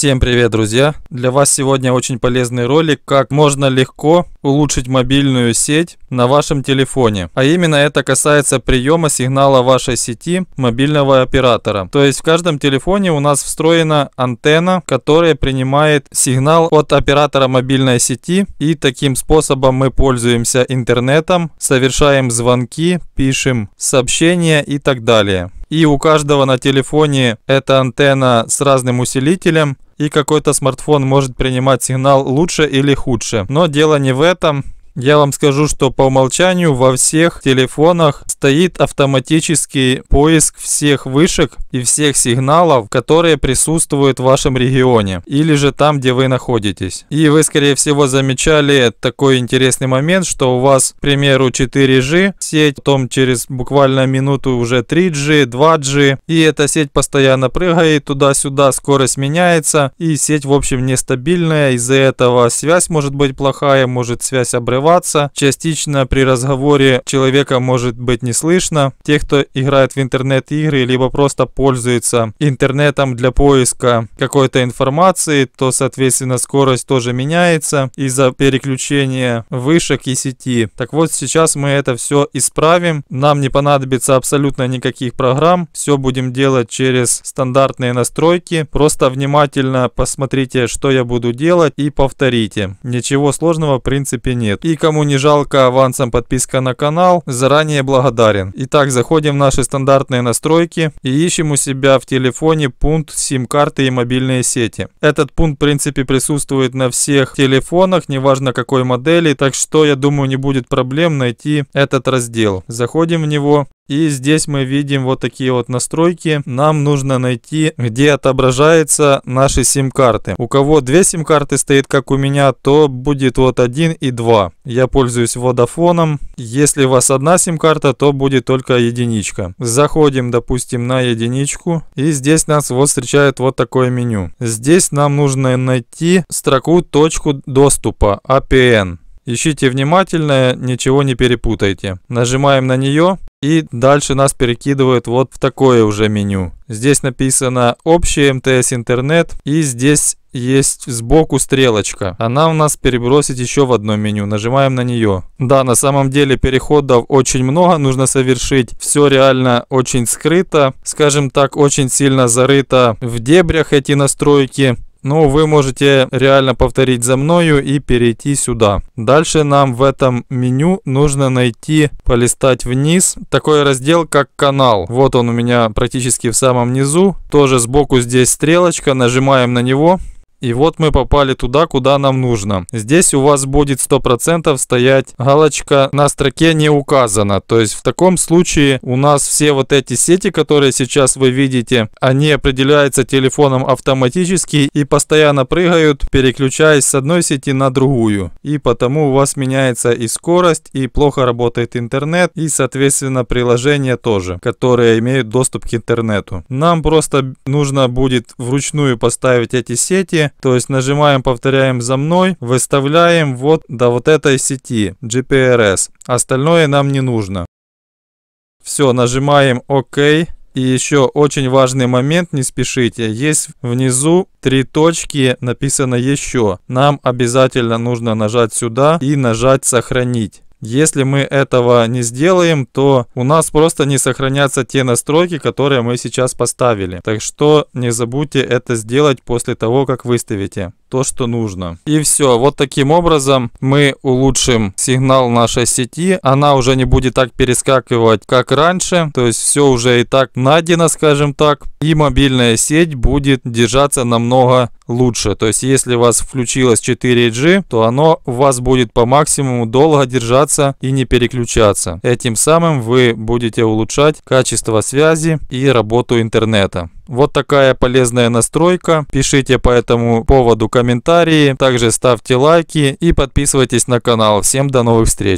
Всем привет, друзья! Для вас сегодня очень полезный ролик, как можно легко улучшить мобильную сеть на вашем телефоне. А именно это касается приема сигнала вашей сети мобильного оператора. То есть в каждом телефоне у нас встроена антенна, которая принимает сигнал от оператора мобильной сети. И таким способом мы пользуемся интернетом, совершаем звонки, пишем сообщения и так далее и у каждого на телефоне эта антенна с разным усилителем, и какой-то смартфон может принимать сигнал лучше или худше. Но дело не в этом, я вам скажу, что по умолчанию во всех телефонах стоит автоматический поиск всех вышек и всех сигналов, которые присутствуют в вашем регионе или же там, где вы находитесь. И вы, скорее всего, замечали такой интересный момент, что у вас, к примеру, 4G сеть, потом через буквально минуту уже 3G, 2G, и эта сеть постоянно прыгает туда-сюда, скорость меняется, и сеть, в общем, нестабильная, из-за этого связь может быть плохая, может связь обрываться, прерываться. Частично при разговоре человека может быть не слышно. Те, кто играет в интернет-игры, либо просто пользуется интернетом для поиска какой-то информации, то, соответственно, скорость тоже меняется из-за переключения вышек и сети. Так вот, сейчас мы это все исправим. Нам не понадобится абсолютно никаких программ. Все будем делать через стандартные настройки. Просто внимательно посмотрите, что я буду делать и повторите. Ничего сложного в принципе нет. И кому не жалко авансом подписка на канал, заранее благодарен. Итак, заходим в наши стандартные настройки и ищем у себя в телефоне пункт сим-карты и мобильные сети. Этот пункт в принципе присутствует на всех телефонах, неважно какой модели, так что я думаю не будет проблем найти этот раздел. Заходим в него и здесь мы видим вот такие вот настройки. Нам нужно найти, где отображаются наши сим-карты. У кого две сим-карты стоит, как у меня, то будет вот один и два. Я пользуюсь водофоном. Если у вас одна сим-карта, то будет только единичка. Заходим, допустим, на единичку. И здесь нас вот встречает вот такое меню. Здесь нам нужно найти строку точку доступа APN. Ищите внимательно, ничего не перепутайте. Нажимаем на нее и дальше нас перекидывают вот в такое уже меню. Здесь написано «Общий МТС интернет» и здесь есть сбоку стрелочка. Она у нас перебросит еще в одно меню. Нажимаем на нее. Да, на самом деле переходов очень много нужно совершить. Все реально очень скрыто. Скажем так, очень сильно зарыто в дебрях эти настройки. Ну, вы можете реально повторить за мною и перейти сюда. Дальше нам в этом меню нужно найти, полистать вниз, такой раздел, как канал. Вот он у меня практически в самом низу. Тоже сбоку здесь стрелочка, нажимаем на него. И вот мы попали туда, куда нам нужно. Здесь у вас будет 100% стоять галочка на строке не указано. То есть в таком случае у нас все вот эти сети, которые сейчас вы видите, они определяются телефоном автоматически и постоянно прыгают, переключаясь с одной сети на другую. И потому у вас меняется и скорость, и плохо работает интернет, и соответственно приложения тоже, которые имеют доступ к интернету. Нам просто нужно будет вручную поставить эти сети, то есть нажимаем, повторяем за мной, выставляем вот до вот этой сети GPRS. Остальное нам не нужно. Все, нажимаем ОК. И еще очень важный момент, не спешите. Есть внизу три точки, написано еще. Нам обязательно нужно нажать сюда и нажать сохранить. Если мы этого не сделаем, то у нас просто не сохранятся те настройки, которые мы сейчас поставили. Так что не забудьте это сделать после того, как выставите то, что нужно. И все. Вот таким образом мы улучшим сигнал нашей сети. Она уже не будет так перескакивать, как раньше. То есть все уже и так найдено, скажем так. И мобильная сеть будет держаться намного лучше. То есть, если у вас включилось 4G, то оно у вас будет по максимуму долго держаться и не переключаться. Этим самым вы будете улучшать качество связи и работу интернета. Вот такая полезная настройка. Пишите по этому поводу комментарии. Также ставьте лайки и подписывайтесь на канал. Всем до новых встреч.